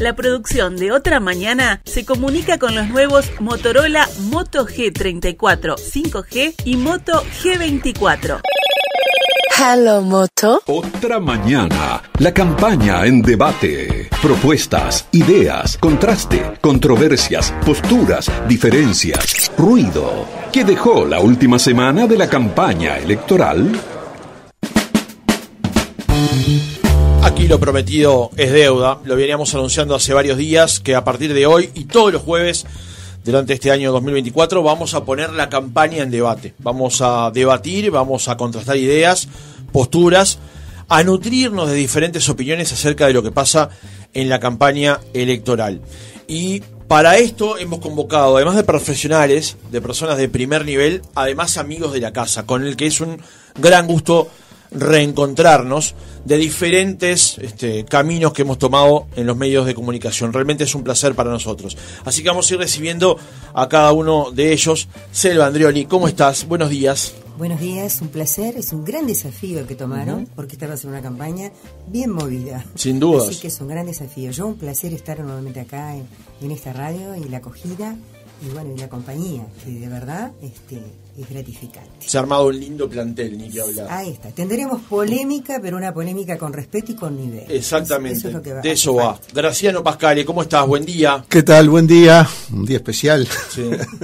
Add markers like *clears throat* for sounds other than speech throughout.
La producción de Otra Mañana se comunica con los nuevos Motorola Moto G34 5G y Moto G24. Hello Moto. Otra mañana. La campaña en debate. Propuestas, ideas, contraste, controversias, posturas, diferencias, ruido. ¿Qué dejó la última semana de la campaña electoral? Aquí lo prometido es deuda. Lo veníamos anunciando hace varios días que a partir de hoy y todos los jueves durante este año 2024 vamos a poner la campaña en debate. Vamos a debatir, vamos a contrastar ideas, posturas, a nutrirnos de diferentes opiniones acerca de lo que pasa en la campaña electoral. Y para esto hemos convocado, además de profesionales, de personas de primer nivel, además amigos de la casa, con el que es un gran gusto reencontrarnos de diferentes este, caminos que hemos tomado en los medios de comunicación. Realmente es un placer para nosotros. Así que vamos a ir recibiendo a cada uno de ellos. Selva Andrioli, ¿cómo estás? Buenos días. Buenos días, un placer, es un gran desafío el que tomaron, porque esta en una campaña bien movida. Sin duda. Así que es un gran desafío. Yo un placer estar nuevamente acá en esta radio y la acogida y bueno, y la compañía que de verdad este, es gratificante. Se ha armado un lindo plantel, ni que hablar. Ahí está. Tendremos polémica, pero una polémica con respeto y con nivel. Exactamente. de eso va. Graciano Pascale, ¿cómo estás? Buen día. ¿Qué tal? Buen día. Un día especial. Sí. un *laughs*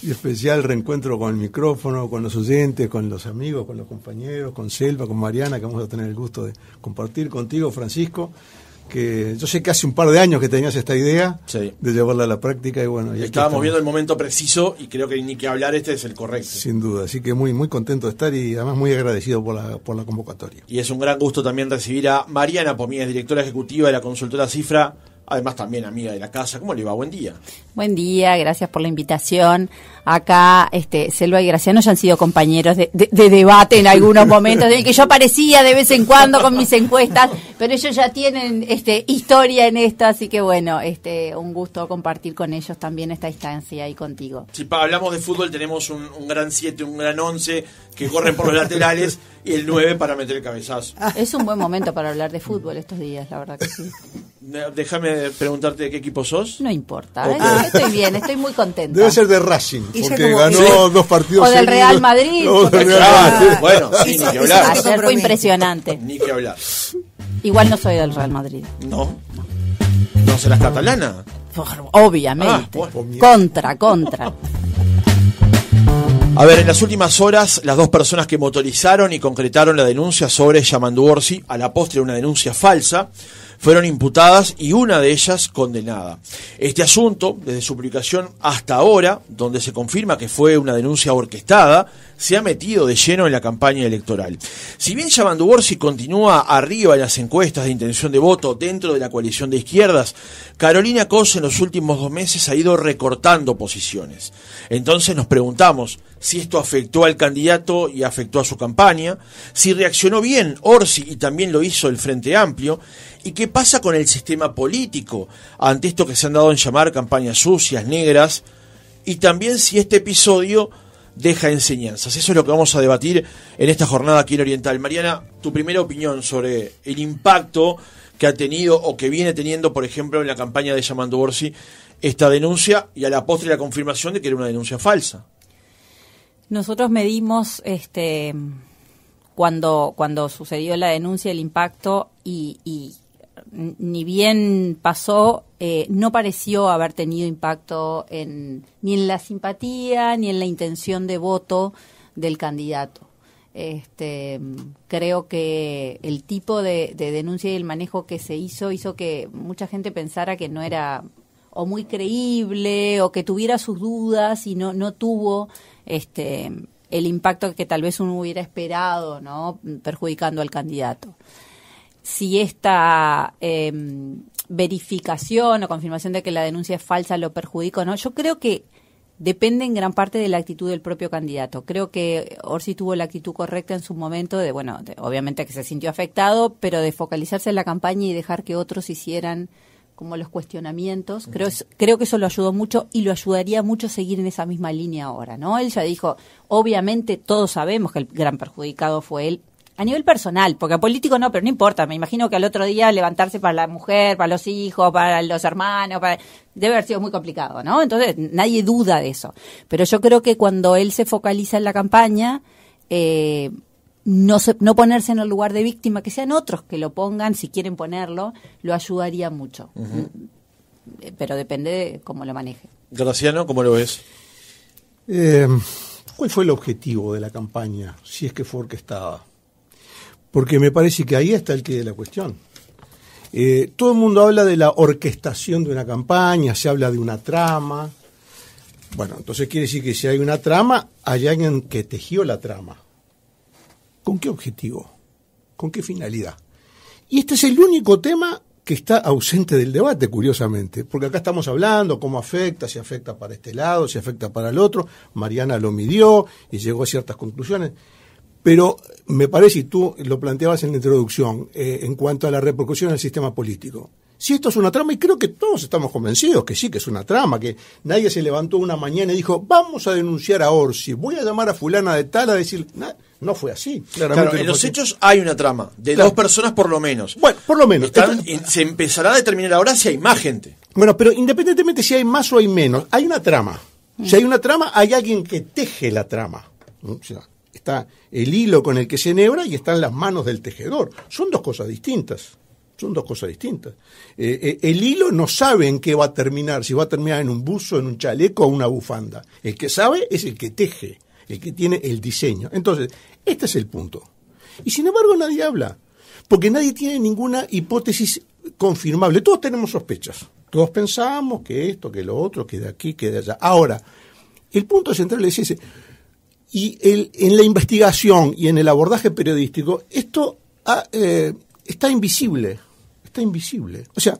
día especial, reencuentro con el micrófono, con los oyentes, con los amigos, con los compañeros, con Selva, con Mariana, que vamos a tener el gusto de compartir contigo, Francisco que yo sé que hace un par de años que tenías esta idea de llevarla a la práctica y bueno. Y estábamos viendo el momento preciso y creo que ni que hablar este es el correcto. Sin duda, así que muy muy contento de estar y además muy agradecido por la, por la convocatoria. Y es un gran gusto también recibir a Mariana Pomías, directora ejecutiva de la consultora Cifra, además también amiga de la casa. ¿Cómo le va? Buen día. Buen día, gracias por la invitación acá este, Selva y Graciano ya han sido compañeros de, debate en algunos momentos, De que yo aparecía de vez en cuando con mis encuestas, pero ellos ya tienen este, historia en esto, así que bueno, este, un gusto compartir con ellos también esta instancia y contigo. Si hablamos de fútbol, tenemos un, gran 7, un gran 11 que corren por los laterales y el 9 para meter el cabezazo. Es un buen momento para hablar de fútbol estos días, la verdad que sí. Déjame preguntarte de qué equipo sos. No importa, ¿eh? estoy bien, estoy muy contento. Debe ser de Racing porque ganó dos partidos. O del Real Madrid. *laughs* *laughs* bueno, sí, ni que hablar. Ayer fue impresionante. Ni que hablar. Igual no soy del Real Madrid. No. ¿No, serás catalana? Obviamente. Ah, contra, contra. A ver, en las últimas horas, las dos personas que motorizaron y concretaron la denuncia sobre Yamandu Orsi, a la postre una denuncia falsa, fueron imputadas y una de ellas condenada. Este asunto, desde su publicación hasta ahora, donde se confirma que fue una denuncia orquestada, se ha metido de lleno en la campaña electoral. Si bien Yamandu Orsi continúa arriba en las encuestas de intención de voto dentro de la coalición de izquierdas, Carolina Cos en los últimos dos meses ha ido recortando posiciones. Entonces nos preguntamos si esto afectó al candidato y afectó a su campaña, si reaccionó bien Orsi y también lo hizo el Frente Amplio, y que ¿Qué pasa con el sistema político ante esto que se han dado en llamar campañas sucias, negras? Y también si este episodio deja enseñanzas. Eso es lo que vamos a debatir en esta jornada aquí en Oriental. Mariana, tu primera opinión sobre el impacto que ha tenido o que viene teniendo, por ejemplo, en la campaña de Yamando Borsi esta denuncia y a la postre la confirmación de que era una denuncia falsa. Nosotros medimos este cuando, cuando sucedió la denuncia, el impacto y ni bien pasó, eh, no pareció haber tenido impacto en, ni en la simpatía ni en la intención de voto del candidato. Este, creo que el tipo de, denuncia y el manejo que se hizo hizo que mucha gente pensara que no era o muy creíble o que tuviera sus dudas y no, no tuvo este, el impacto que tal vez uno hubiera esperado, ¿no? perjudicando al candidato si esta em, verificación o confirmación de que la denuncia es falsa lo perjudica o no. Yo creo que depende en gran parte de la actitud del propio candidato. Creo que Orsi tuvo la actitud correcta en su momento de, bueno, obviamente que se sintió afectado, pero de focalizarse en la campaña y dejar que otros hicieran como los cuestionamientos. Creo, creo que eso lo ayudó mucho y lo ayudaría mucho seguir en esa misma línea ahora, ¿no? Él ya dijo, obviamente todos sabemos que el gran perjudicado fue él, a nivel personal, porque a político no, pero no importa, me imagino que al otro día levantarse para la mujer, para los hijos, para los hermanos, debe haber sido muy complicado, ¿no? Entonces nadie duda de eso. Pero yo creo que cuando él se focaliza en la campaña, eh, no, ponerse en el lugar de víctima, que sean otros que lo pongan, si quieren ponerlo, lo ayudaría mucho. Eh, pero depende de cómo lo maneje. Graciano, ¿cómo lo ves? Eh, ¿Cuál fue el objetivo de la campaña, si es que fue orquestada? porque me parece que ahí está el que de la cuestión. Eh, todo el mundo habla de la orquestación de una campaña, se habla de una trama. Bueno, entonces quiere decir que si hay una trama, hay alguien que tejió la trama. ¿Con qué objetivo? ¿Con qué finalidad? Y este es el único tema que está ausente del debate, curiosamente, porque acá estamos hablando cómo afecta, si afecta para este lado, si afecta para el otro. Mariana lo midió y llegó a ciertas conclusiones. Pero me parece, y tú lo planteabas en la introducción, eh, en cuanto a la repercusión en el sistema político. Si esto es una trama, y creo que todos estamos convencidos que sí, que es una trama, que nadie se levantó una mañana y dijo, vamos a denunciar a Orsi, voy a llamar a fulana de tal a decir, no fue así. Claramente claro, en los hechos hay una trama, de dos personas por lo menos. Bueno, por lo menos. Eh, se empezará a determinar ahora si hay más gente. Bueno, pero independientemente si hay más o hay menos, hay una trama. Si hay una trama, hay alguien que teje la trama está el hilo con el que se enhebra y están las manos del tejedor. Son dos cosas distintas. Son dos cosas distintas. Eh, eh, el hilo no sabe en qué va a terminar, si va a terminar en un buzo, en un chaleco o una bufanda. El que sabe es el que teje, el que tiene el diseño. Entonces, este es el punto. Y sin embargo nadie habla, porque nadie tiene ninguna hipótesis confirmable. Todos tenemos sospechas. Todos pensamos que esto, que lo otro, que de aquí, que de allá. Ahora, el punto central es ese. Y el, en la investigación y en el abordaje periodístico, esto ah, eh, está invisible. Está invisible. O sea,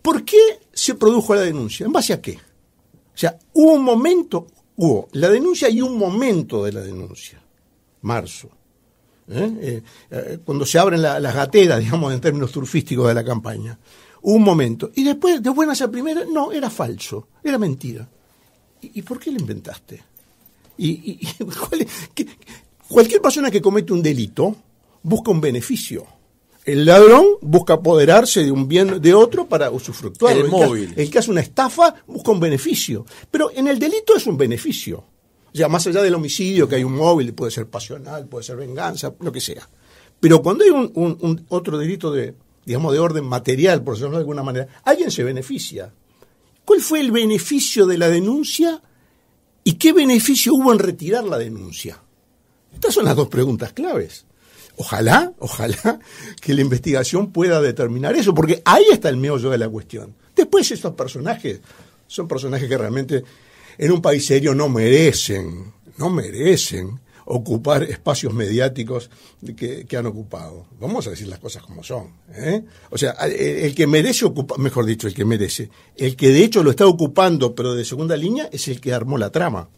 ¿por qué se produjo la denuncia? ¿En base a qué? O sea, hubo un momento, hubo la denuncia y un momento de la denuncia. Marzo. ¿eh? Eh, cuando se abren las gateras, digamos, en términos turfísticos de la campaña. Hubo un momento. Y después, de buenas a primera, no, era falso, era mentira. ¿Y, por qué la inventaste? Y, *laughs* cualquier persona que comete un delito busca un beneficio. El ladrón busca apoderarse de un bien de otro para usufructuar El, móvil. Que, el que hace una estafa busca un beneficio. Pero en el delito es un beneficio. Ya más allá del homicidio, que hay un móvil, puede ser pasional, puede ser venganza, lo que sea. Pero cuando hay otro delito de, digamos, de orden material, por decirlo de alguna manera, alguien se beneficia. ¿Cuál fue el beneficio de la denuncia? ¿Y qué beneficio hubo en retirar la denuncia? Estas son las dos preguntas claves. Ojalá, ojalá que la investigación pueda determinar eso, porque ahí está el meollo de la cuestión. Después estos personajes son personajes que realmente en un país serio no merecen, no merecen ocupar espacios mediáticos que, han ocupado. Vamos a decir las cosas como son. ¿eh? O sea, el, el que merece ocupar, mejor dicho, el que merece, el que de hecho lo está ocupando, pero de segunda línea, es el que armó la trama.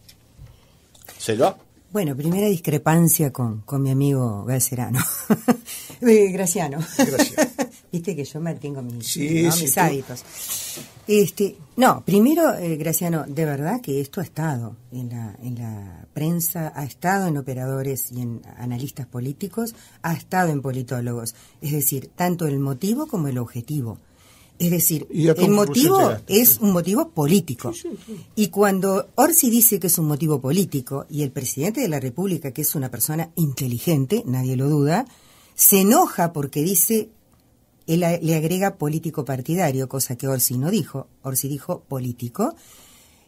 ¿Se lo ha bueno, primera discrepancia con, con mi amigo *laughs* eh, Graciano. Graciano. *laughs* Viste que yo mantengo mis, hábitos. Este, no, primero, eh, Graciano, de verdad que esto ha estado en la, en la prensa, ha estado en operadores y en analistas políticos, ha estado en politólogos. Es decir, tanto el motivo como el objetivo. Es decir, el motivo es un motivo político. Y cuando Orsi dice que es un motivo político y el presidente de la República, que es una persona inteligente, nadie lo duda, se enoja porque dice, él le agrega político partidario, cosa que Orsi no dijo, Orsi dijo político.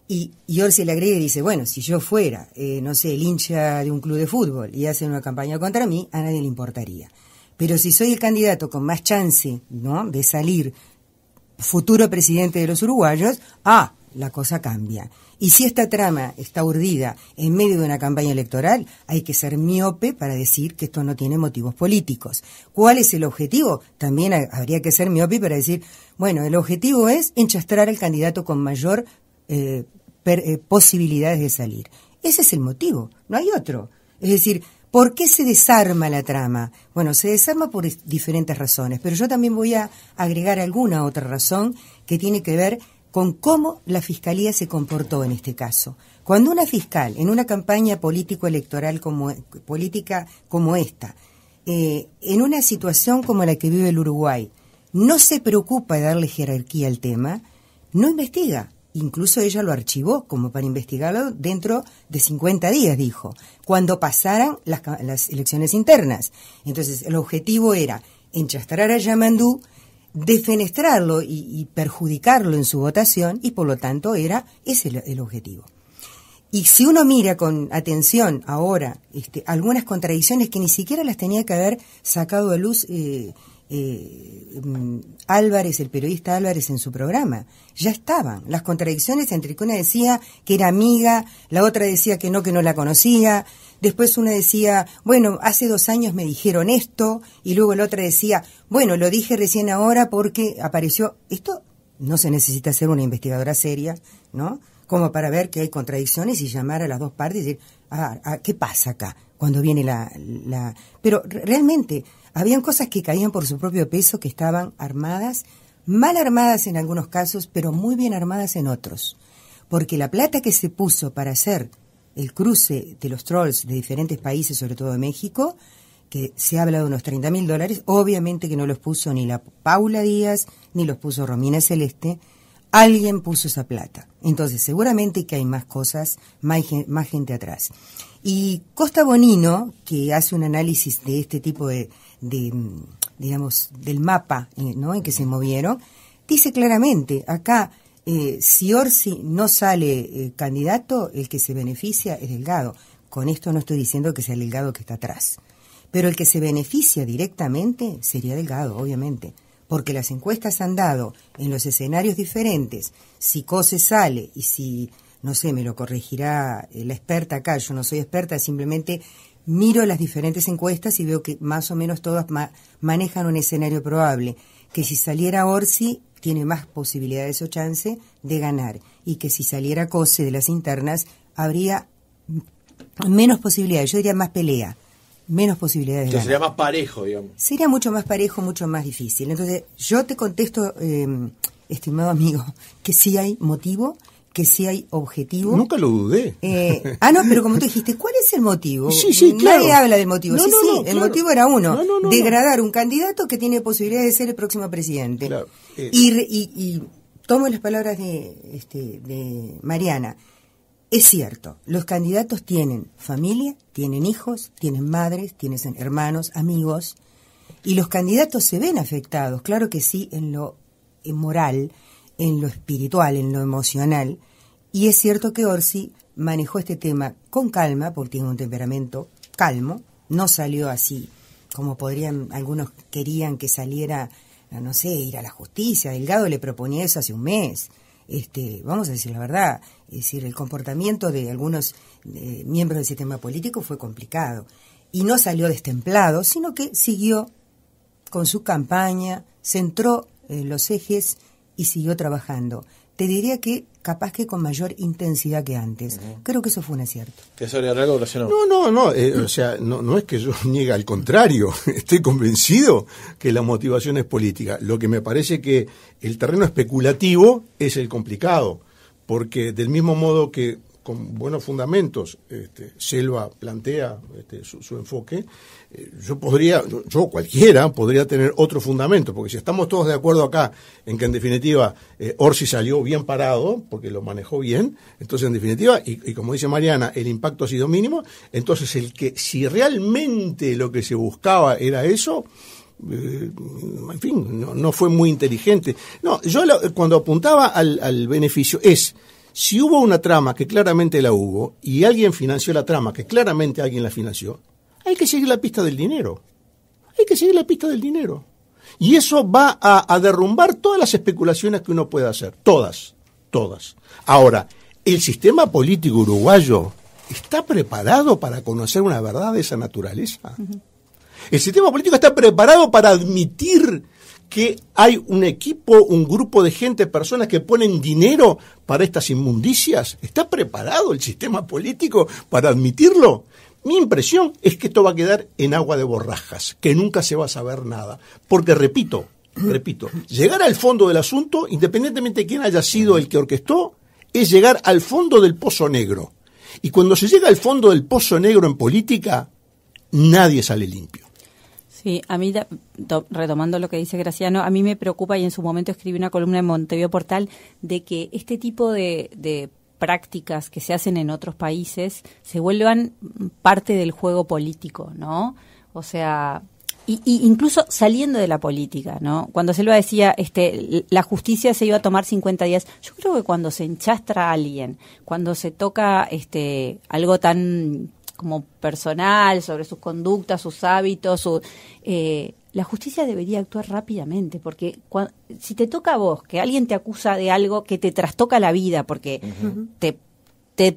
Y, Orsi le agrega y dice, bueno, si yo fuera, eh, no sé, el hincha de un club de fútbol y hacen una campaña contra mí, a nadie le importaría. Pero si soy el candidato con más chance ¿no? de salir futuro presidente de los uruguayos, ah, la cosa cambia. Y si esta trama está urdida en medio de una campaña electoral, hay que ser miope para decir que esto no tiene motivos políticos. ¿Cuál es el objetivo? También habría que ser miope para decir, bueno, el objetivo es enchastrar al candidato con mayor eh, eh, posibilidades de salir. Ese es el motivo, no hay otro. Es decir, ¿Por qué se desarma la trama? Bueno, se desarma por diferentes razones, pero yo también voy a agregar alguna otra razón que tiene que ver con cómo la Fiscalía se comportó en este caso. Cuando una fiscal en una campaña político-electoral como, política como esta, eh, en una situación como la que vive el Uruguay, no se preocupa de darle jerarquía al tema, no investiga, Incluso ella lo archivó como para investigarlo dentro de 50 días, dijo, cuando pasaran las, elecciones internas. Entonces, el objetivo era enchastrar a Yamandú, defenestrarlo y, perjudicarlo en su votación, y por lo tanto era ese el, objetivo. Y si uno mira con atención ahora este, algunas contradicciones que ni siquiera las tenía que haber sacado a luz eh, eh, mm, Álvarez, el periodista Álvarez, en su programa. Ya estaban las contradicciones entre que una decía que era amiga, la otra decía que no, que no la conocía, después una decía, bueno, hace dos años me dijeron esto, y luego la otra decía, bueno, lo dije recién ahora porque apareció esto. No se necesita ser una investigadora seria, ¿no? Como para ver que hay contradicciones y llamar a las dos partes y decir, ah, ah, ¿qué pasa acá? Cuando viene la, la... Pero realmente habían cosas que caían por su propio peso, que estaban armadas, mal armadas en algunos casos, pero muy bien armadas en otros. Porque la plata que se puso para hacer el cruce de los trolls de diferentes países, sobre todo de México, que se habla de unos 30 mil dólares, obviamente que no los puso ni la Paula Díaz, ni los puso Romina Celeste, alguien puso esa plata. Entonces, seguramente que hay más cosas, más, más gente atrás. Y Costa Bonino, que hace un análisis de este tipo de de digamos, del mapa eh, en que se movieron, dice claramente, acá, eh, si Orsi no sale eh, candidato, el que se beneficia es Delgado. Con esto no estoy diciendo que sea Delgado que está atrás, pero el que se beneficia directamente sería Delgado, obviamente, porque las encuestas han dado en los escenarios diferentes, si Cose sale y si, no sé, me lo corregirá la experta acá, yo no soy experta, simplemente miro las diferentes encuestas y veo que más o menos todas manejan un escenario probable, que si saliera Orsi tiene más posibilidades o chance de ganar y que si saliera Cose de las internas habría menos posibilidades, yo diría más pelea, menos posibilidades. de ganar. sería más parejo, digamos. Sería mucho más parejo, mucho más difícil. Entonces yo te contesto, eh, estimado amigo, que sí hay motivo que si hay objetivo. Nunca lo dudé. Eh, ah, no, pero como tú dijiste, ¿cuál es el motivo? Nadie habla del motivo. sí, sí, el motivo era uno, degradar un candidato que tiene posibilidad de ser el próximo presidente. Eh. Y, tomo las palabras de, este, de Mariana. Es cierto, los candidatos tienen familia, tienen hijos, tienen madres, tienen hermanos, amigos, y los candidatos se ven afectados, claro que sí, en lo en moral, en lo espiritual, en lo emocional. Y es cierto que Orsi manejó este tema con calma, porque tiene un temperamento calmo, no salió así como podrían, algunos querían que saliera, no sé, ir a la justicia. Delgado le proponía eso hace un mes. Este, vamos a decir la verdad, es decir, el comportamiento de algunos eh, miembros del sistema político fue complicado. Y no salió destemplado, sino que siguió con su campaña, centró en eh, los ejes y siguió trabajando. Te diría que capaz que con mayor intensidad que antes. Creo que eso fue un acierto. No, no, no. Eh, o sea, no, no es que yo *laughs* niegue, al contrario. *laughs* Estoy convencido que la motivación es política. Lo que me parece que el terreno especulativo es el complicado. Porque del mismo modo que con buenos fundamentos, este, Selva plantea este, su, enfoque, eh, yo podría, yo, cualquiera podría tener otro fundamento, porque si estamos todos de acuerdo acá en que en definitiva eh, Orsi salió bien parado, porque lo manejó bien, entonces en definitiva, y, como dice Mariana, el impacto ha sido mínimo, entonces el que si realmente lo que se buscaba era eso, eh, en fin, no, fue muy inteligente. No, yo cuando apuntaba al beneficio es si hubo una trama, que claramente la hubo, y alguien financió la trama, que claramente alguien la financió, hay que seguir la pista del dinero. Hay que seguir la pista del dinero. Y eso va a, derrumbar todas las especulaciones que uno pueda hacer. Todas, todas. Ahora, el sistema político uruguayo está preparado para conocer una verdad de esa naturaleza. El sistema político está preparado para admitir que hay un equipo, un grupo de gente, personas que ponen dinero para estas inmundicias? ¿Está preparado el sistema político para admitirlo? Mi impresión es que esto va a quedar en agua de borrajas, que nunca se va a saber nada. Porque, repito, repito, llegar al fondo del asunto, independientemente de quién haya sido el que orquestó, es llegar al fondo del pozo negro. Y cuando se llega al fondo del pozo negro en política, nadie sale limpio. Sí, a mí, retomando lo que dice Graciano, a mí me preocupa y en su momento escribí una columna en Montevideo Portal de que este tipo de, prácticas que se hacen en otros países se vuelvan parte del juego político, ¿no? O sea, incluso saliendo de la política, ¿no? Cuando Selva decía, este, la justicia se iba a tomar 50 días, yo creo que cuando se enchastra a alguien, cuando se toca este algo tan como personal, sobre sus conductas, sus hábitos, su, eh, la justicia debería actuar rápidamente, porque si te toca a vos, que alguien te acusa de algo que te trastoca la vida, porque te,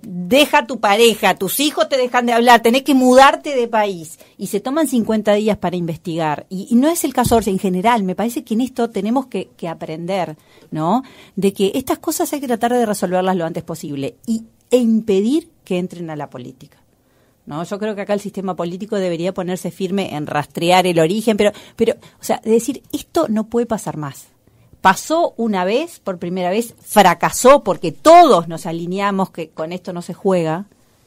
deja tu pareja, tus hijos te dejan de hablar, tenés que mudarte de país y se toman 50 días para investigar. Y, no es el caso en general, me parece que en esto tenemos que, que aprender, ¿no? De que estas cosas hay que tratar de resolverlas lo antes posible y, e impedir que entren a la política. ¿no? Yo creo que acá el sistema político debería ponerse firme en rastrear el origen, pero, pero o sea, decir, esto no puede pasar más. Pasó una vez, por primera vez, fracasó porque todos nos alineamos que con esto no se juega.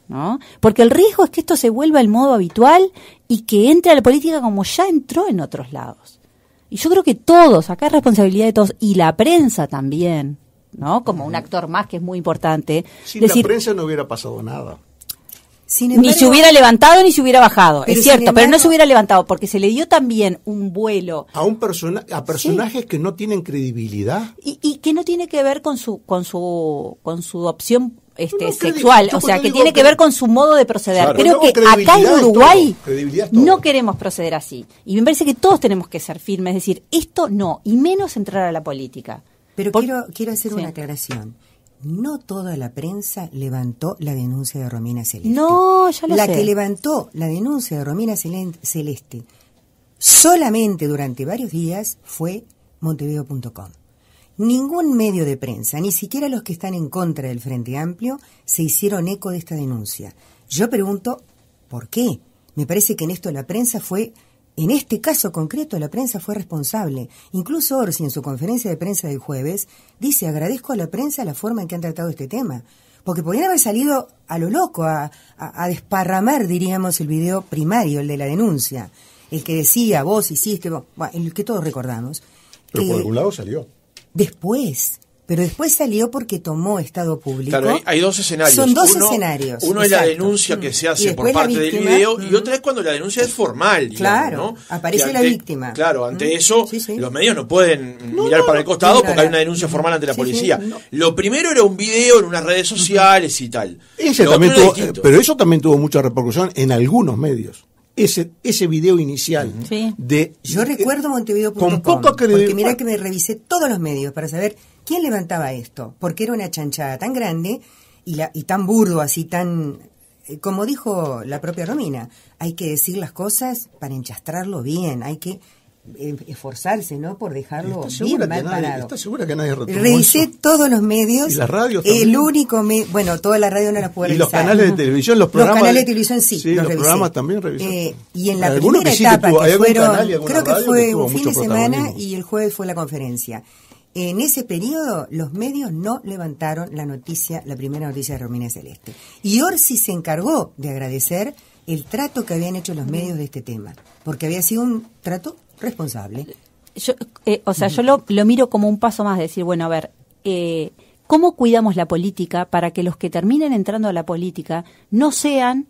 ¿No? Porque el riesgo es que esto se vuelva el modo habitual y que entre a la política como ya entró en otros lados. Y yo creo que todos, acá es responsabilidad de todos, y la prensa también, ¿no? Como un actor más que es muy importante. si la prensa no hubiera pasado nada ni se hubiera levantado ni se hubiera bajado, es cierto, pero no se hubiera levantado porque se le dio también un vuelo a un persona, a personajes que no tienen credibilidad y, que no tiene que ver con su con su con su opción este sexual, o sea, que tiene que, ver con su modo de proceder. Creo que acá en Uruguay no queremos proceder así y me parece que todos tenemos que ser firmes, es decir, esto no y menos entrar a la política. Pero quiero quiero hacer una aclaración no toda la prensa levantó la denuncia de Romina Celeste. No, ya lo La que levantó la denuncia de Romina Celeste solamente durante varios días fue montevideo.com. Ningún medio de prensa, ni siquiera los que están en contra del Frente Amplio, se hicieron eco de esta denuncia. Yo pregunto, ¿por qué? Me parece que en esto la prensa fue en este caso concreto, la prensa fue responsable. Incluso Orsi, en su conferencia de prensa del jueves, dice: Agradezco a la prensa la forma en que han tratado este tema. Porque podrían haber salido a lo loco, a, desparramar, diríamos, el video primario, el de la denuncia. El que decía, vos hiciste, bueno, el que todos recordamos. Pero por eh, algún lado salió. Después, pero después salió porque tomó estado público. Claro, hay, dos escenarios. Son dos escenarios. Uno es la denuncia que se hace por parte del video y otra es cuando la denuncia es formal. claro, aparece la víctima. Claro, ante eso los medios no pueden mirar para el costado porque hay una denuncia formal ante la policía. Lo primero era un video en unas redes sociales y tal. Ese pero eso también tuvo mucha repercusión en algunos medios ese, ese video inicial de yo recuerdo eh, Montevideo.com porque mira ah. que me revisé todos los medios para saber ¿Quién levantaba esto? Porque era una chanchada tan grande y, la, y tan burdo, así tan... Eh, como dijo la propia Romina, hay que decir las cosas para enchastrarlo bien, hay que eh, esforzarse, ¿no? Por dejarlo bien mal parado. ¿Estás segura que nadie Revisé todos los medios. ¿Y las radios también? El único medio... Bueno, toda la radio no las pude revisar. Y los canales de televisión, los programas... Los canales de televisión sí, los, programas también revisé. Eh, y en la primera etapa creo que fue un fin de semana y el jueves fue la conferencia. En ese periodo los medios no levantaron la noticia, la primera noticia de Romina Celeste. Y Orsi se encargó de agradecer el trato que habían hecho los medios de este tema, porque había sido un trato responsable. Yo, eh, o sea, yo lo, miro como un paso más, de decir, bueno, a ver, eh, ¿cómo cuidamos la política para que los que terminen entrando a la política no sean,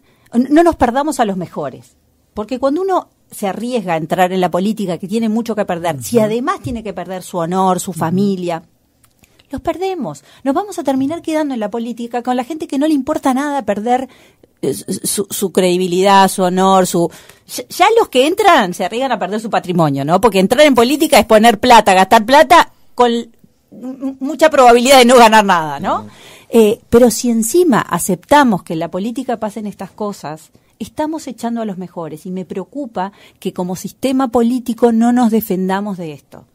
no nos perdamos a los mejores? Porque cuando uno se arriesga a entrar en la política, que tiene mucho que perder, si además tiene que perder su honor, su familia, los perdemos. Nos vamos a terminar quedando en la política con la gente que no le importa nada perder eh, su, credibilidad, su honor, su... Ya los que entran se arriesgan a perder su patrimonio, ¿no? Porque entrar en política es poner plata, gastar plata con mucha probabilidad de no ganar nada, ¿no? Eh, pero si encima aceptamos que en la política pasen estas cosas, estamos echando a los mejores y me preocupa que como sistema político no nos defendamos de esto.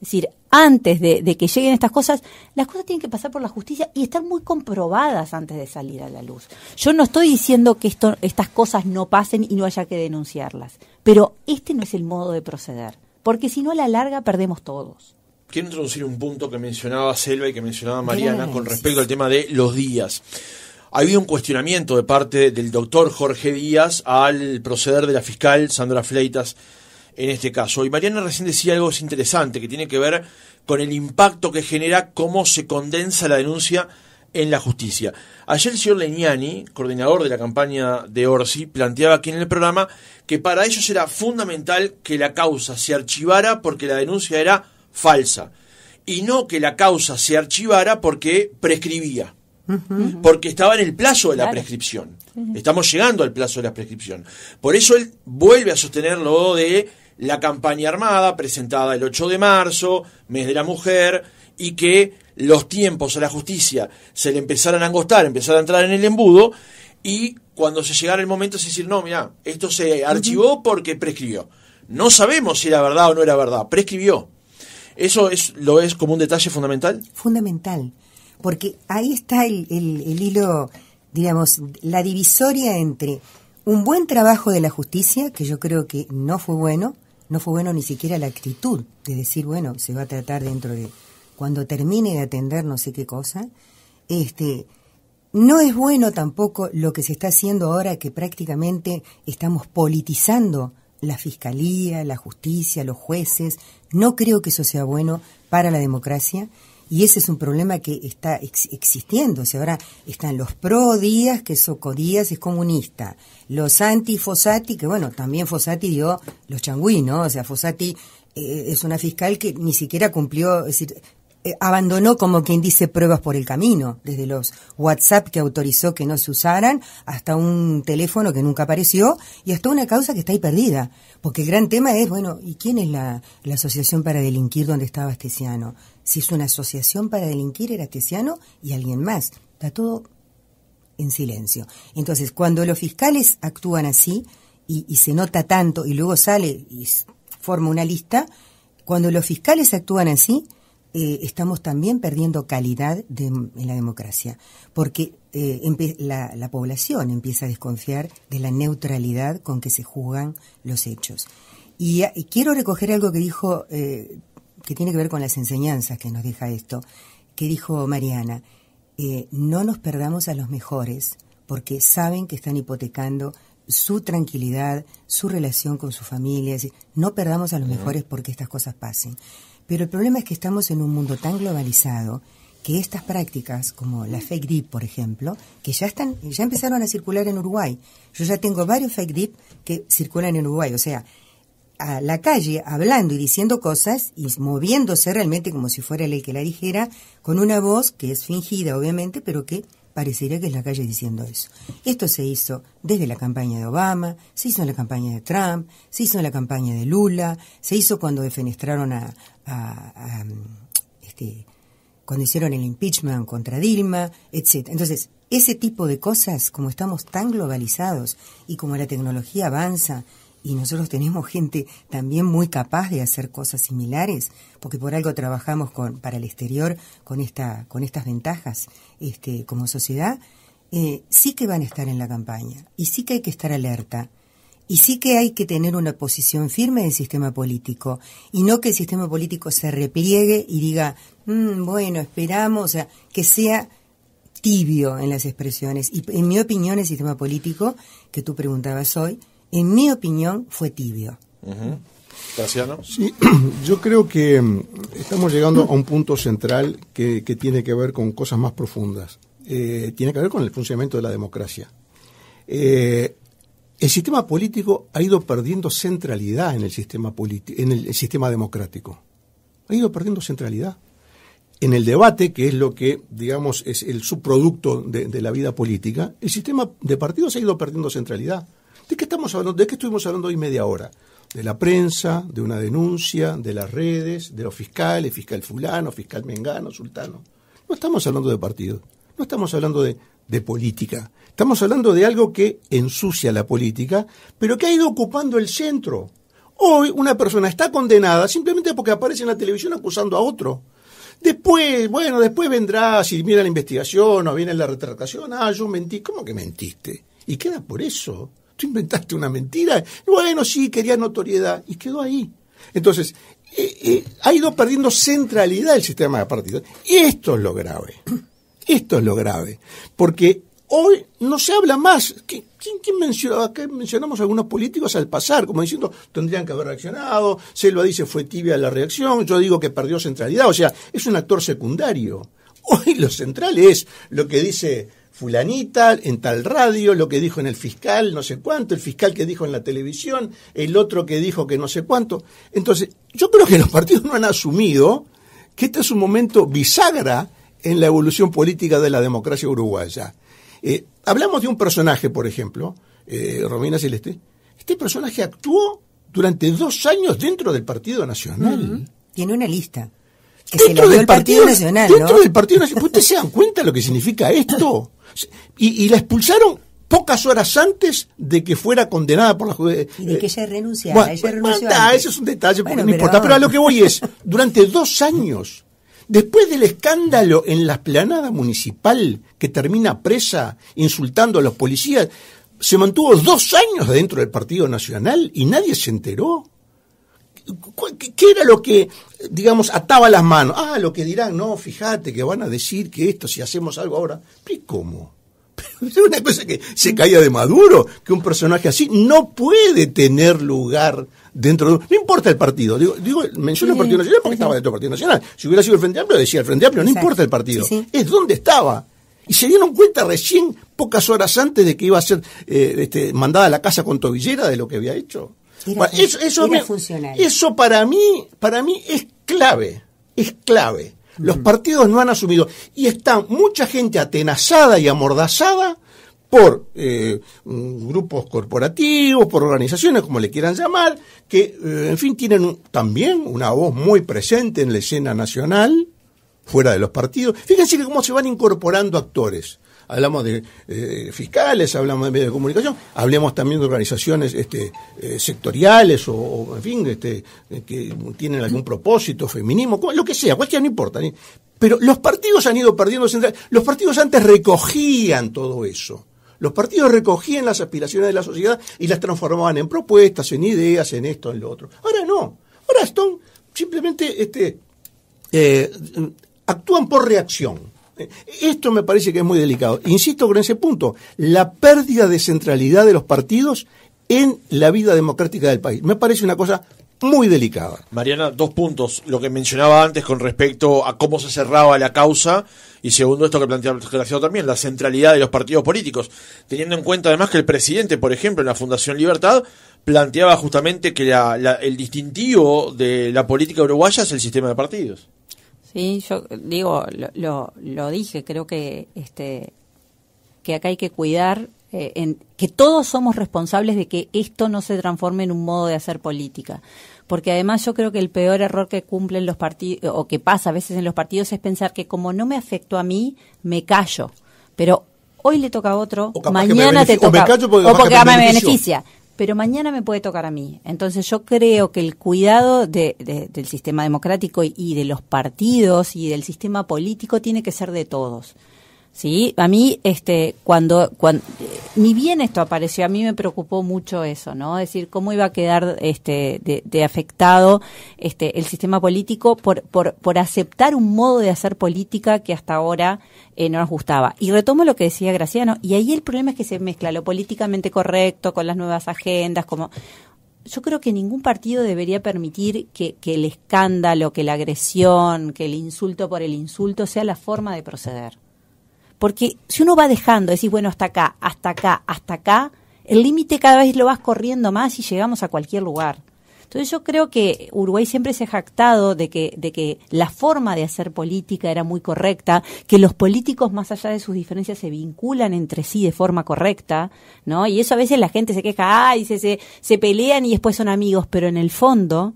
Es decir, antes de, que lleguen estas cosas, las cosas tienen que pasar por la justicia y estar muy comprobadas antes de salir a la luz. Yo no estoy diciendo que esto, estas cosas no pasen y no haya que denunciarlas, pero este no es el modo de proceder, porque si no a la larga perdemos todos. Quiero introducir un punto que mencionaba Selva y que mencionaba Mariana con respecto al tema de los días. Ha habido un cuestionamiento de parte del doctor Jorge Díaz al proceder de la fiscal Sandra Fleitas en este caso. Y Mariana recién decía algo interesante que tiene que ver con el impacto que genera cómo se condensa la denuncia en la justicia. Ayer el señor Leñani, coordinador de la campaña de Orsi, planteaba aquí en el programa que para ellos era fundamental que la causa se archivara porque la denuncia era falsa y no que la causa se archivara porque prescribía porque estaba en el plazo de la prescripción. Estamos llegando al plazo de la prescripción. Por eso él vuelve a sostener lo de la campaña armada presentada el 8 de marzo, mes de la mujer, y que los tiempos a la justicia se le empezaran a angostar, empezar a entrar en el embudo, y cuando se llegara el momento se decir, no, mira, esto se archivó porque prescribió. No sabemos si era verdad o no era verdad, prescribió. ¿Eso es, lo es como un detalle fundamental? Fundamental. Porque ahí está el, hilo, digamos, la divisoria entre un buen trabajo de la justicia, que yo creo que no fue bueno, no fue bueno ni siquiera la actitud de decir, bueno, se va a tratar dentro de cuando termine de atender no sé qué cosa. Este, no es bueno tampoco lo que se está haciendo ahora que prácticamente estamos politizando la fiscalía, la justicia, los jueces. No creo que eso sea bueno para la democracia y ese es un problema que está existiendo. O sea, ahora están los pro Díaz, que Soco es comunista, los anti fosati que bueno, también Fosati dio los changuí, ¿no? O sea, Fosati eh, es una fiscal que ni siquiera cumplió, decir, eh, abandonó, como quien dice, pruebas por el camino, desde los WhatsApp que autorizó que no se usaran, hasta un teléfono que nunca apareció y hasta una causa que está ahí perdida. Porque el gran tema es, bueno, ¿y quién es la, asociación para delinquir donde estaba Astesiano? Si es una asociación para delinquir, era Astesiano y alguien más. Está todo en silencio. Entonces, cuando los fiscales actúan así y se nota tanto y luego sale y forma una lista, cuando los fiscales actúan así, eh, estamos también perdiendo calidad en la democracia, porque eh, la, población empieza a desconfiar de la neutralidad con que se juzgan los hechos. Y, ah, quiero recoger algo que dijo, eh, que tiene que ver con las enseñanzas que nos deja esto, que dijo Mariana, no nos perdamos a los mejores porque saben que están hipotecando su tranquilidad, su relación con su familia No perdamos a los mejores porque estas cosas pasen. Pero el problema es que estamos en un mundo tan globalizado que estas prácticas, como la fake dip, por ejemplo, que ya están, ya empezaron a circular en Uruguay. Yo ya tengo varios fake deep que circulan en Uruguay. O sea, a la calle hablando y diciendo cosas y moviéndose realmente como si fuera el que la dijera, con una voz que es fingida, obviamente, pero que parecería que es la calle diciendo eso. Esto se hizo desde la campaña de Obama, se hizo en la campaña de Trump, se hizo en la campaña de Lula, se hizo cuando defenestraron a, a, este, cuando hicieron el impeachment contra Dilma, etc. Entonces, ese tipo de cosas, como estamos tan globalizados y como la tecnología avanza y nosotros tenemos gente también muy capaz de hacer cosas similares, porque por algo trabajamos para el exterior con, esta, con estas ventajas este, como sociedad, eh, sí que van a estar en la campaña y sí que hay que estar alerta y sí que hay que tener una posición firme del sistema político y no que el sistema político se repliegue y diga, mm, bueno, esperamos, o sea, que sea tibio en las expresiones. Y en mi opinión el sistema político, que tú preguntabas hoy, en mi opinión fue tibio. Gracias, Sí, *clears throat* yo creo que mm, estamos llegando a un punto central que, tiene que ver con cosas más profundas. Eh, tiene que ver con el funcionamiento de la democracia. Eh, el sistema político ha ido perdiendo centralidad en el sistema, en el sistema democrático. Ha ido perdiendo centralidad. En el debate, que es lo que, digamos, es el subproducto de, la vida política, el sistema de partidos ha ido perdiendo centralidad. ¿De qué estamos hablando? ¿De qué estuvimos hablando hoy media hora? De la prensa, de una denuncia, de las redes, de los fiscales, fiscal fulano, fiscal mengano, sultano. No estamos hablando de partidos, no estamos hablando de política, Estamos hablando de algo que ensucia la política, pero que ha ido ocupando el centro. Hoy una persona está condenada simplemente porque aparece en la televisión acusando a otro. Después, bueno, después vendrá, si mira la investigación o viene la retratación, ah, yo mentí, ¿cómo que mentiste? Y queda por eso. Tú inventaste una mentira. Bueno, sí, quería notoriedad. Y quedó ahí. Entonces, eh, eh, ha ido perdiendo centralidad el sistema de partidos. Y esto es lo grave. *clears throat* Esto es lo grave. Porque Hoy no se habla más. ¿Quién, mencionó? mencionamos algunos políticos al pasar, como diciendo, tendrían que haber reaccionado. Selva dice, fue tibia la reacción. Yo digo que perdió centralidad. O sea, es un actor secundario. *laughs* Hoy lo central es lo que dice fulanita, en tal radio, lo que dijo en el fiscal, no sé cuánto, el fiscal que dijo en la televisión, el otro que dijo que no sé cuánto. Entonces, yo creo que los partidos no han asumido que este es un momento bisagra en la evolución política de la democracia uruguaya. Eh, hablamos de un personaje, por ejemplo, eh, Romina Celeste. Este personaje actuó durante dos años dentro del Partido Nacional. Tiene una lista. dentro del Partido, Nacional. del Partido ¿Ustedes se dan cuenta de lo que significa esto? *laughs* Y, la expulsaron pocas horas antes de que fuera condenada por la juez. Eh, y de que ella renunciara. Eso es un detalle, no importa. Pero a lo que voy es, durante dos años Después del escándalo en la esplanada municipal, que termina presa insultando a los policías, se mantuvo dos años dentro del Partido Nacional y nadie se enteró. ¿Qué era lo que, digamos, ataba las manos? Ah, lo que dirán, no, fíjate que van a decir que esto, si hacemos algo ahora. ¿Y cómo? *laughs* Es una cosa que se caía de maduro, que un personaje así no puede tener lugar dentro No importa el partido. Digo, menciono el Partido Nacional porque estaba dentro del Partido Nacional. Si hubiera sido el Frente Amplio, decía el Frente Amplio, no importa el partido. es donde estaba. Y se dieron cuenta recién, pocas horas antes de que iba a ser eh, este, mandada a la casa con tobillera de lo que había hecho. eso, eso, para mí, para mí es clave. Es clave. Los mm. partidos no han asumido. Y está mucha gente atenazada y amordazada por eh, mm, grupos corporativos, por organizaciones, como le quieran llamar, que, eh, en fin, tienen también una voz muy presente en la escena nacional, fuera de los partidos. Fíjense que cómo se van incorporando actores. Hablamos de eh, fiscales, hablamos de medios de comunicación, hablemos también de organizaciones este, sectoriales o, en fin, este, que tienen algún propósito, feminismo, lo que sea, cualquiera, no importa. Pero los partidos han ido perdiendo central. Los partidos antes recogían todo eso los partidos recogían las aspiraciones de la sociedad y las transformaban en propuestas, en ideas, en esto, en lo otro. Ahora no. Ahora están simplemente este, eh, actúan por reacción. Esto me parece que es muy delicado. Insisto con ese punto, la pérdida de centralidad de los partidos en la vida democrática del país. Me parece una cosa muy delicada. Mariana, dos puntos. Lo que mencionaba antes con respecto a cómo se cerraba la causa y segundo, esto que planteaba plantea Graciado también, la centralidad de los partidos políticos, teniendo en cuenta además que el presidente, por ejemplo, en la Fundación Libertad, planteaba justamente que el distintivo de la política uruguaya es el sistema de partidos. Sí, yo digo, lo, dije, creo que, este, que acá hay que cuidar eh, en, que todos somos responsables de que esto no se transforme en un modo de hacer política porque además yo creo que el peor error que cumplen los partidos, o que pasa a veces en los partidos, es pensar que como no me afectó a mí, me callo. Pero hoy le toca a otro, mañana te toca. O, porque, me, beneficia pero mañana me puede tocar a mí. Entonces yo creo que el cuidado del sistema democrático y de los partidos y del sistema político tiene que ser de todos. Sí, a mí este cuando, cuando ni bien esto apareció, a mí me preocupó mucho eso, ¿no? Es decir, cómo iba a quedar este de, afectado este el sistema político por, por, aceptar un modo de hacer política que hasta ahora eh, no nos gustaba. Y retomo lo que decía Graciano, y ahí el problema es que se mezcla lo políticamente correcto con las nuevas agendas, como yo creo que ningún partido debería permitir que, el escándalo, que la agresión, que el insulto por el insulto sea la forma de proceder. Porque si uno va dejando, decís, bueno, hasta acá, hasta acá, hasta acá, el límite cada vez lo vas corriendo más y llegamos a cualquier lugar. Entonces yo creo que Uruguay siempre se ha jactado de que, de que la forma de hacer política era muy correcta, que los políticos más allá de sus diferencias se vinculan entre sí de forma correcta, ¿no? Y eso a veces la gente se queja, ay, se, se, se pelean y después son amigos, pero en el fondo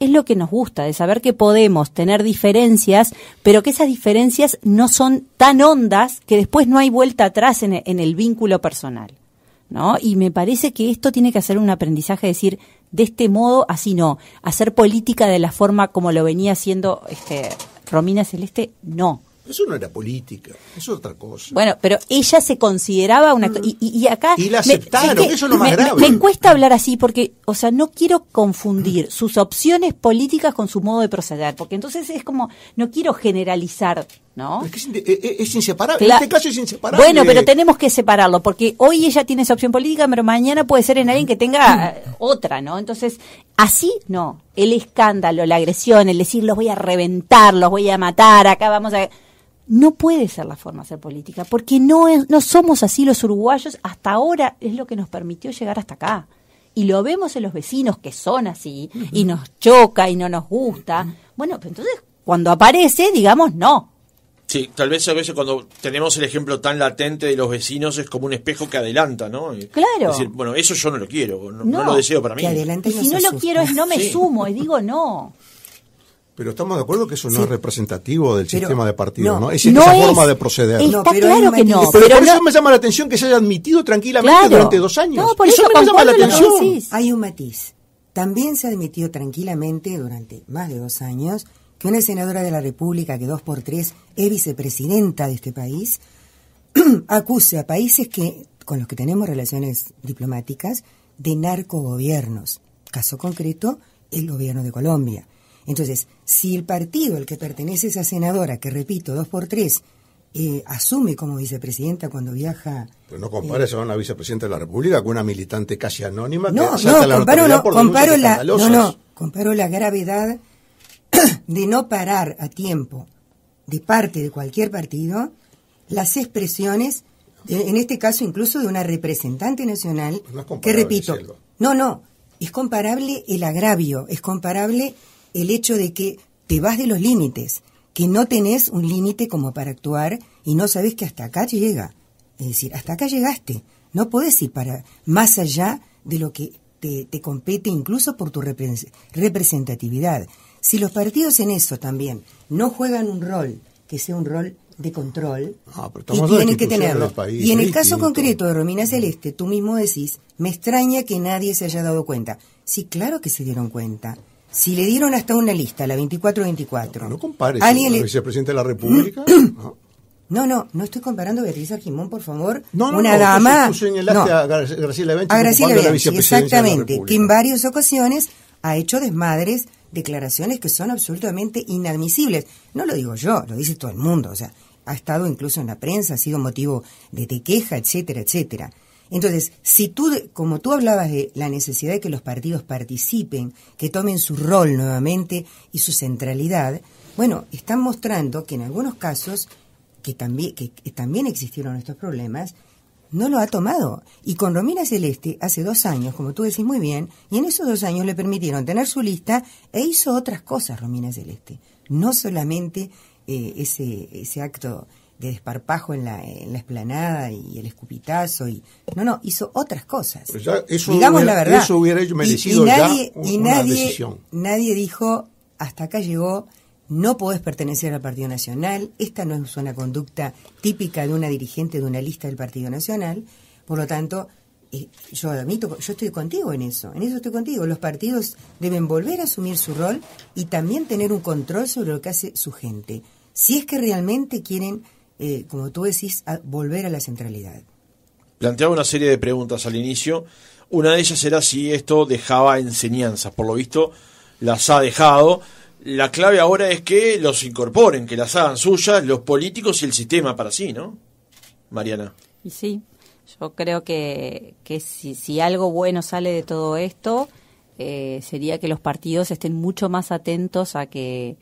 es lo que nos gusta, de saber que podemos tener diferencias, pero que esas diferencias no son tan hondas que después no hay vuelta atrás e, en, el vínculo personal. ¿No? Y me parece que esto tiene que hacer un aprendizaje, decir, de este modo, así no, hacer política de la forma como lo venía haciendo este, Romina Celeste, no. Eso no era política, eso es otra cosa. Bueno, pero ella se consideraba una... Y, acá... Y la aceptaron, me, eso es me, cuesta hablar así porque, o sea, no quiero confundir mm. sus opciones políticas con su modo de proceder, porque entonces es como, no quiero generalizar, ¿no? Es, eh, eh, inseparable, este caso es inseparable. Bueno, pero tenemos que separarlo, porque hoy ella tiene esa opción política, pero mañana puede ser en alguien que tenga mm. eh, otra, ¿no? Entonces, así no. El escándalo, la agresión, el decir los voy a reventar, los voy a matar, acá vamos a no puede ser la forma de hacer política, porque no, no somos así los uruguayos, hasta ahora es lo que nos permitió llegar hasta acá. Y lo vemos en los vecinos que son así, y nos choca y no nos gusta. Bueno, entonces cuando aparece, digamos, no. Sí, tal vez a veces cuando tenemos el ejemplo tan latente de los vecinos es como un espejo que adelanta, ¿no? Claro. Es decir, bueno, eso yo no lo quiero, no, lo deseo para mí. si no lo quiero es no me sumo, y digo no. Pero estamos de acuerdo que eso no es representativo del sistema de partido, ¿no? Es esa forma de proceder. Está claro que no. Pero, por eso me llama la atención que se haya admitido tranquilamente durante dos años. No, Hay un matiz. También se ha admitió tranquilamente durante más de dos años que una senadora de la República, que dos por tres es vicepresidenta de este país, *clears throat* acuse a países que con los que tenemos relaciones diplomáticas de narcogobiernos. Caso concreto, el gobierno de Colombia. Entonces, si el partido al que pertenece esa senadora, que repito, dos por tres, eh, asume como vicepresidenta cuando viaja. Pero pues no compares eh, a una vicepresidenta de la República con una militante casi anónima no, no, comparo, no, la, no, no, comparo la gravedad *clears throat* de no parar a tiempo de parte de cualquier partido las expresiones, en este caso incluso de una representante nacional, pues que repito, no, no, es comparable el agravio, es comparable el hecho de que te vas de los límites, que no tenés un límite como para actuar y no sabés que hasta acá llega. Es decir, hasta acá llegaste. No podés ir para más allá de lo que te, compete incluso por tu representatividad. Si los partidos en eso también no juegan un rol que sea un rol de control, ah, y tienen que tenerlo. y en el caso concreto de Romina Celeste, tú mismo decís, me extraña que nadie se haya dado cuenta. Sí, claro que se dieron cuenta. Si le dieron hasta una lista, la 24 No, no compares ¿Alguien le... vicepresidente de la mm, República. Mm. no. no, no, estoy comparando a Beatriz por favor. No, no, una dama. Tú a Graciela a la exactamente, que en varias ocasiones ha hecho desmadres, declaraciones que son absolutamente inadmisibles. No lo digo yo, lo dice todo el mundo, o sea, ha estado incluso en la prensa, ha sido motivo de queja, etcétera, etcétera. Entonces, si tú, como tú hablabas de la necesidad de que los partidos participen, que tomen su rol nuevamente y su centralidad, bueno, están mostrando que en algunos casos, que también, que, también existieron estos problemas, no lo ha tomado. Y con Romina Celeste, hace dos años, como tú decís muy bien, y en esos dos años le permitieron tener su lista e hizo otras cosas Romina Celeste. No solamente eh, ese, ese acto de desparpajo en la, en la esplanada y el escupitazo y no no hizo otras cosas pues digamos la verdad eso hubiera merecido y, nadie, y nadie, nadie dijo hasta acá llegó no podés pertenecer al Partido Nacional esta no es una conducta típica de una dirigente de una lista del Partido Nacional por lo tanto eh, yo yo estoy contigo en eso, en eso estoy contigo. Los partidos deben volver a asumir su rol y también tener un control sobre lo que hace su gente. Si es que realmente quieren eh, como tú decís, volver a la centralidad. Planteaba una serie de preguntas al inicio. Una de ellas era si esto dejaba enseñanzas. Por lo visto, las ha dejado. La clave ahora es que los incorporen, que las hagan suyas los políticos y el sistema para sí, ¿no? Mariana. Y sí, yo creo que, que si, si algo bueno sale de todo esto, eh, sería que los partidos estén mucho más atentos a que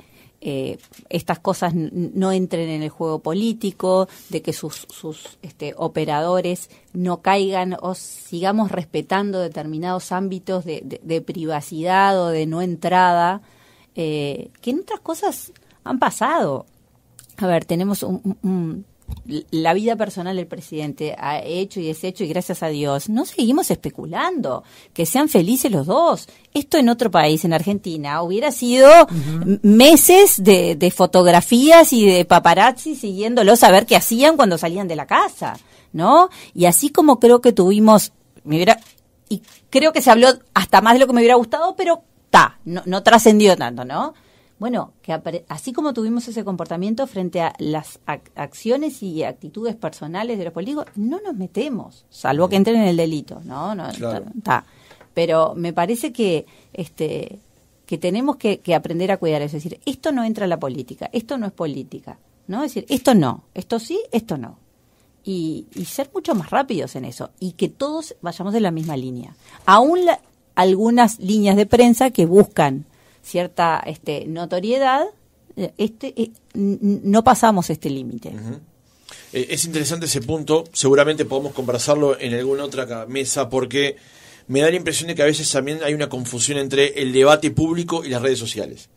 eh, estas cosas no entren en el juego político, de que sus, sus este, operadores no caigan o sigamos respetando determinados ámbitos de, privacidad o de no entrada, eh, que en otras cosas han pasado. A ver, tenemos un, la vida personal del presidente ha hecho y hecho, y gracias a Dios, no seguimos especulando, que sean felices los dos. Esto en otro país, en Argentina, hubiera sido meses de, fotografías y de paparazzi siguiéndolos a ver qué hacían cuando salían de la casa, ¿no? Y así como creo que tuvimos, me hubiera, y creo que se habló hasta más de lo que me hubiera gustado, pero ta, no trascendió tanto, ¿no? bueno, que así como tuvimos ese comportamiento frente a las acciones y actitudes personales de los políticos, no nos metemos, salvo que entren en el delito, ¿no? Pero me parece que este que tenemos que, aprender a cuidar es decir, esto no entra a la política, esto no es política, ¿no? Es decir, esto no, esto sí, esto no. Y, ser mucho más rápidos en eso y que todos vayamos de la misma línea. Aún algunas líneas de prensa que buscan cierta este, notoriedad, este, eh, no pasamos este límite. Eh, es interesante ese punto, seguramente podemos conversarlo en alguna otra mesa porque me da la impresión de que a veces también hay una confusión entre el debate público y las redes sociales.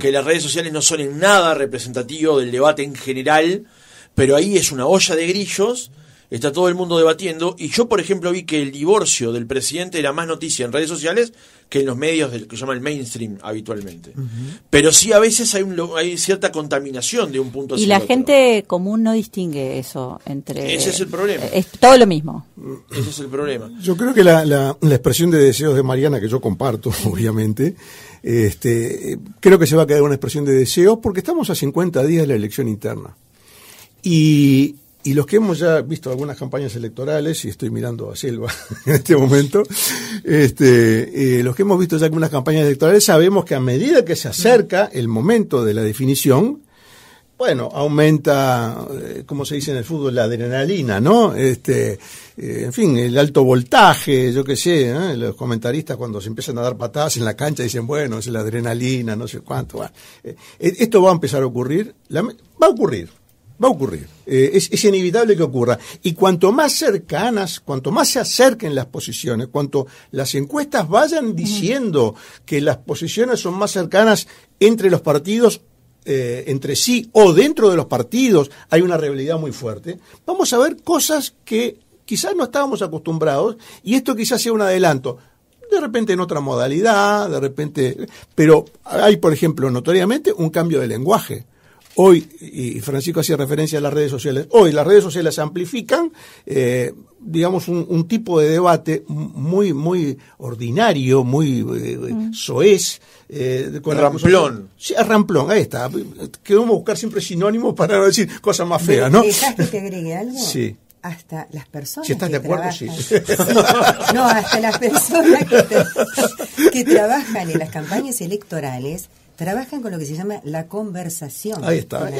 Que las redes sociales no son en nada representativo del debate en general, pero ahí es una olla de grillos está todo el mundo debatiendo. Y yo, por ejemplo, vi que el divorcio del presidente era más noticia en redes sociales que en los medios del que se llama el mainstream habitualmente. Pero sí a veces hay, cierta contaminación de un punto otro Y la gente común no distingue eso entre... Ese es el problema. Es todo lo mismo. Ese es el problema. Yo creo que la, expresión de deseos de Mariana, que yo comparto, *laughs* obviamente, este, creo que se va a quedar una expresión de deseos porque estamos a 50 días de la elección interna. Y y los que hemos ya visto algunas campañas electorales, y estoy mirando a Silva *laughs* en este momento, este, eh, los que hemos visto ya algunas campañas electorales sabemos que a medida que se acerca el momento de la definición, bueno, aumenta, eh, como se dice en el fútbol, la adrenalina, ¿no? Este, eh, en fin, el alto voltaje, yo qué sé, los comentaristas cuando se empiezan a dar patadas en la cancha dicen, bueno, es la adrenalina, no sé cuánto. Va. esto va a empezar a ocurrir, va a ocurrir, Va a ocurrir. Eh, es, inevitable que ocurra. Y cuanto más cercanas, cuanto más se acerquen las posiciones, cuanto las encuestas vayan diciendo que las posiciones son más cercanas entre los partidos, eh, entre sí o dentro de los partidos, hay una realidad muy fuerte, vamos a ver cosas que quizás no estábamos acostumbrados y esto quizás sea un adelanto de repente en otra modalidad, de repente, pero hay, por ejemplo, notoriamente un cambio de lenguaje. Hoy, y Francisco hacía referencia a las redes sociales, hoy las redes sociales amplifican, eh, digamos, un, tipo de debate muy, muy ordinario, muy eh, mm. soez. Eh, con ramplón. Sí, ramplón, ahí está. Que buscar siempre sinónimos para decir cosas más feas, ¿no? que te agregue algo? Sí hasta las personas si estás de acuerdo, Sí. No, hasta las personas que, trabajan en las campañas electorales trabajan con lo que se llama la conversación. Ahí está.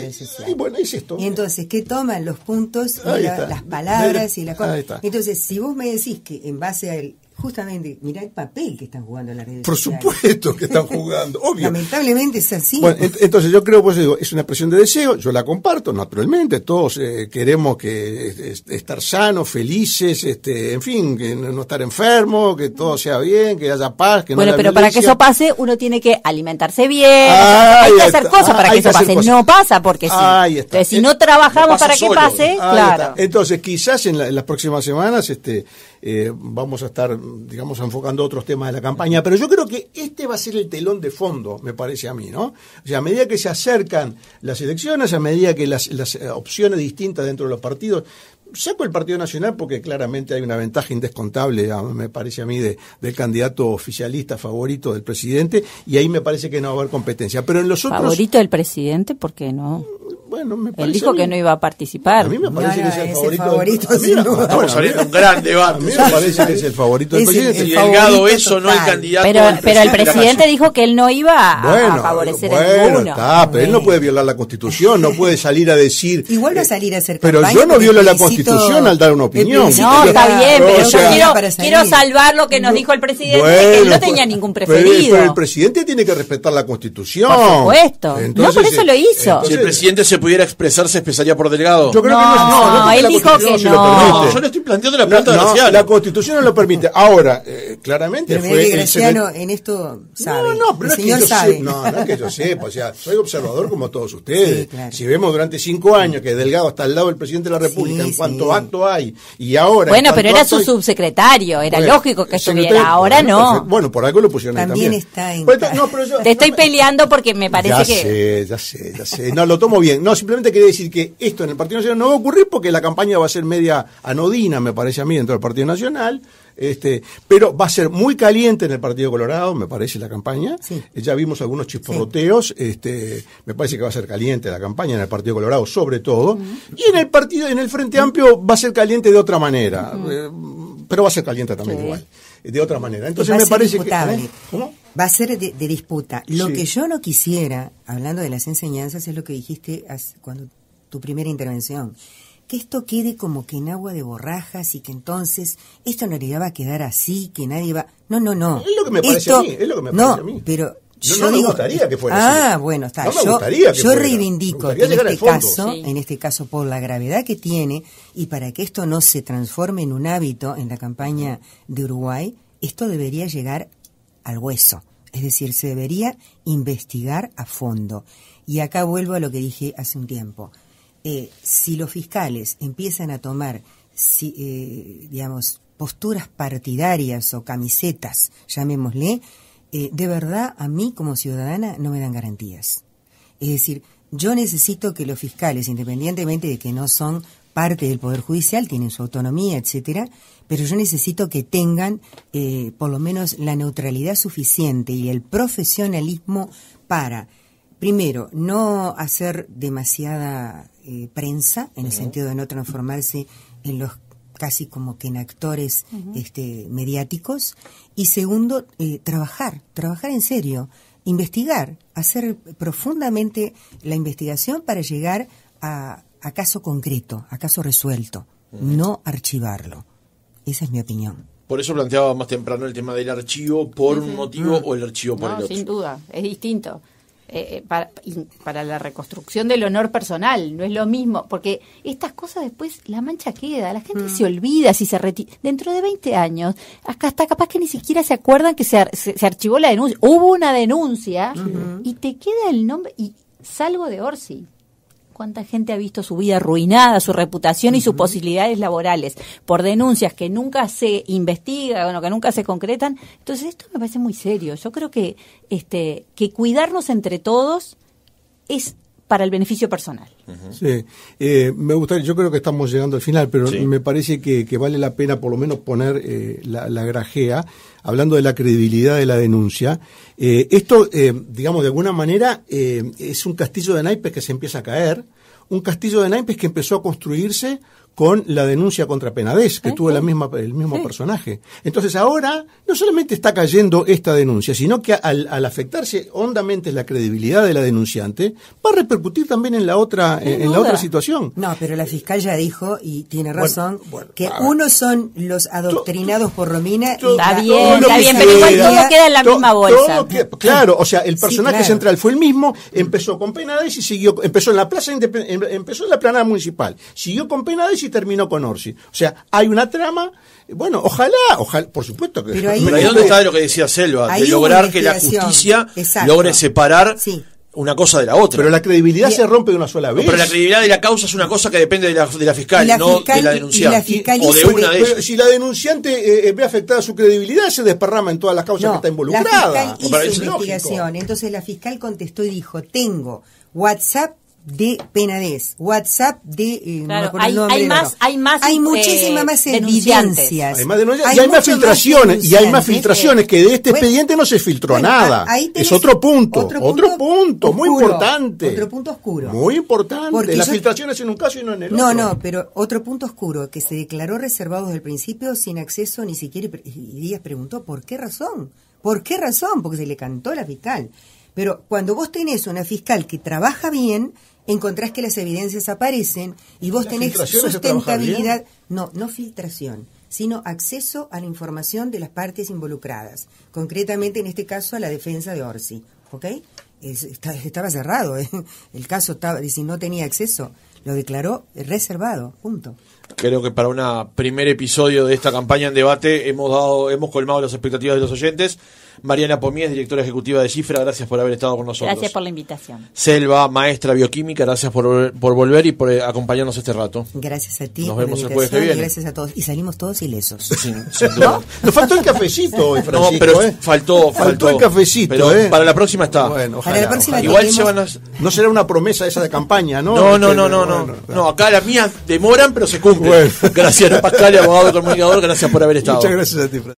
Y, bueno, es entonces, ¿qué toman los puntos, las palabras y la cosa? Entonces, si vos me decís que en base al justamente, mira el papel que están jugando las redes Por supuesto que están jugando, *laughs* obvio. Lamentablemente es así. entonces yo creo, pues digo, es una expresión de deseo, yo la comparto, naturalmente, todos eh, queremos que estar sanos, felices, este, en fin, que no estar enfermos, que todo sea bien, que haya paz, que bueno, no haya pero para que eso pase uno tiene que alimentarse bien, ah, hay que hacer cosas para ah, que eso pase, no pasa porque si no trabajamos para que pase, claro. Entonces quizás en, en las próximas semanas este eh, vamos a estar, digamos, enfocando otros temas de la campaña, pero yo creo que este va a ser el telón de fondo, me parece a mí, ¿no? O sea, a medida que se acercan las elecciones, a medida que las, eh, opciones distintas dentro de los partidos, saco el Partido Nacional porque claramente hay una ventaja indescontable, me parece a mí, de, del candidato oficialista favorito del presidente, y ahí me parece que no va a haber competencia. Pero en los otros. ¿Favorito del presidente? ¿Por qué no? Él dijo que no iba a participar. A mí me parece que es el favorito. del... un gran debate. A mí me parece que es el favorito del presidente. Y eso no el candidato. Pero, el presidente dijo que él no iba a favorecer a ninguno. Está, pero él no puede violar la constitución, no puede salir a decir. Igual a eh, salir a hacer Pero yo no violo la constitución al dar una opinión. No, está bien, pero yo quiero, quiero salvar lo que nos dijo el presidente, que él no pues, tenía ningún preferido. Pero el presidente tiene que respetar la constitución. Por supuesto. no, por eso lo eh, hizo. el presidente se pudiera expresarse, expresaría por delegado. Yo creo no, que no, no, no, él dijo que no. Lo no. Yo le estoy planteando la pregunta la, la Constitución no lo permite. Ahora, eh, claramente pero fue. en esto sabe. No, no, pero que sabe. no, no que yo *laughs* sepa, o sea, soy observador como todos ustedes. Si vemos durante cinco años que Delgado está al lado del presidente de la República, en cuanto acto hay, y ahora. Bueno, pero era su subsecretario, era lógico que estuviera, ahora no. Bueno, por algo lo pusieron también. también. está Te estoy peleando porque me parece ya que. Sé, ya sé, ya sé. No, lo tomo bien. No, simplemente quería decir que esto en el Partido Nacional no va a ocurrir porque la campaña va a ser media anodina, me parece a mí, dentro del Partido Nacional. Este, pero va a ser muy caliente en el Partido Colorado, me parece, la campaña. Eh, ya vimos algunos chisporroteos. Este, me parece que va a ser caliente la campaña en el Partido Colorado, sobre todo. Y en el partido, en el Frente Amplio va a ser caliente de otra manera. Eh, pero va a ser caliente también igual. Eh, de otra manera. Entonces me parece que. Va a ser de, de disputa. Lo que yo no quisiera, hablando de las enseñanzas, es lo que dijiste cuando tu primera intervención que esto quede como que en agua de borrajas y que entonces esto no realidad va a quedar así, que nadie va... No, no, no. Es lo que me parece a mí, es lo que me parece a mí. pero... Yo no, me gustaría que fuera ah, bueno, está. No yo, yo reivindico en este caso, en este caso por la gravedad que tiene y para que esto no se transforme en un hábito en la campaña de Uruguay, esto debería llegar al hueso. Es decir, se debería investigar a fondo. Y acá vuelvo a lo que dije hace un tiempo. Eh, si los fiscales empiezan a tomar, eh, digamos, posturas partidarias o camisetas, llamémosle, eh, de verdad a mí como ciudadana no me dan garantías. Es decir, yo necesito que los fiscales, independientemente de que no son parte del Poder Judicial, tienen su autonomía, etcétera, pero yo necesito que tengan por lo menos la neutralidad suficiente y el profesionalismo para primero, no hacer demasiada eh, prensa, en el sentido de no transformarse en los casi como que en actores este, mediáticos. Y segundo, eh, trabajar, trabajar en serio, investigar, hacer profundamente la investigación para llegar a, caso concreto, a caso resuelto, no archivarlo. Esa es mi opinión. Por eso planteaba más temprano el tema del archivo por un motivo mm. o el archivo por el otro. Sin duda, es distinto. Eh, eh, para, para, la reconstrucción del honor personal, no es lo mismo, porque estas cosas después la mancha queda, la gente mm. se olvida si se Dentro de 20 años, hasta, hasta capaz que ni siquiera se acuerdan que se, se, archivó la denuncia, hubo una denuncia y te queda el nombre y salgo de Orsi cuánta gente ha visto su vida arruinada, su reputación y sus posibilidades laborales por denuncias que nunca se investigan, bueno, que nunca se concretan. Entonces esto me parece muy serio. Yo creo que este que cuidarnos entre todos es para el beneficio personal. Sí, eh, me gustaría, yo creo que estamos llegando al final, pero me parece que, vale la pena por lo menos poner eh, la, grajea, hablando de la credibilidad de la denuncia. Eh, esto, digamos, de alguna manera es un castillo de naipes que se empieza a caer, un castillo de naipes que empezó a construirse con la denuncia contra Penades, que tuvo la misma, el mismo personaje. Entonces ahora no solamente está cayendo esta denuncia, sino que al, afectarse hondamente la credibilidad de la denunciante, va a repercutir también en la otra, en, la otra situación. No, pero la eh, fiscal ya dijo, y tiene razón, que uno son los adoctrinados por Romina. está bien, pero igual todo queda en la misma bolsa. claro, o sea, el personaje central fue el mismo, empezó con Penades y siguió, empezó en la plaza, em-, empezó en la planada municipal, siguió con Penades y terminó con Orsi. O sea, hay una trama. Bueno, ojalá, ojalá, por supuesto que. Pero dónde está lo que decía Selva, de lograr que la justicia logre separar una cosa de la otra. Pero la credibilidad se rompe de una sola vez. pero la credibilidad de la causa es una cosa que depende de la, fiscal, no de la denunciante. si la denunciante eh, eh, ve afectada su credibilidad, se desparrama en todas las causas que está involucrada. investigación. Entonces la fiscal contestó y dijo, tengo WhatsApp de Penades, WhatsApp de... Eh, hay, más, hay más... Eh, hay muchísimas más evidencias. Hay más denuncias, y hay más filtraciones, y hay más filtraciones que de este expediente no se filtró nada. es otro punto, otro punto, muy importante. Otro punto oscuro. Muy importante. Las filtraciones en un caso y no en el otro. No, no, pero otro punto oscuro, que se declaró reservado desde el principio sin acceso ni siquiera... Y Díaz preguntó, ¿por qué razón? ¿Por qué razón? Porque se le cantó la fiscal. Pero cuando vos tenés una fiscal que trabaja bien, encontrás que las evidencias aparecen y vos tenés sustentabilidad, no, no filtración, sino acceso a la información de las partes involucradas, concretamente en este caso a la defensa de Orsi, ¿ok? estaba cerrado, ¿eh? el caso estaba, si no tenía acceso, lo declaró reservado, punto. Creo que para un primer episodio de esta campaña en debate hemos dado, hemos colmado las expectativas de los oyentes. Mariana Pomies, directora ejecutiva de Cifra, gracias por haber estado con nosotros. Gracias por la invitación. Selva, maestra bioquímica, gracias por, volver y por eh, acompañarnos este rato. Gracias a ti. Nos vemos el jueves que viene. Gracias a todos. Y salimos todos ilesos. Nos faltó el cafecito hoy, Francisco. No, pero ¿eh? faltó, faltó, el cafecito. Pero ¿eh? para la próxima está. Bueno, ojalá, para la próxima Igual van a... No será una promesa esa de campaña, ¿no? No, no, no, no. No, no. acá las mías demoran, pero se cumplen. Gracias Gracias, Pascal, abogado comunicador. Gracias por haber estado. Muchas gracias a ti, Francisco.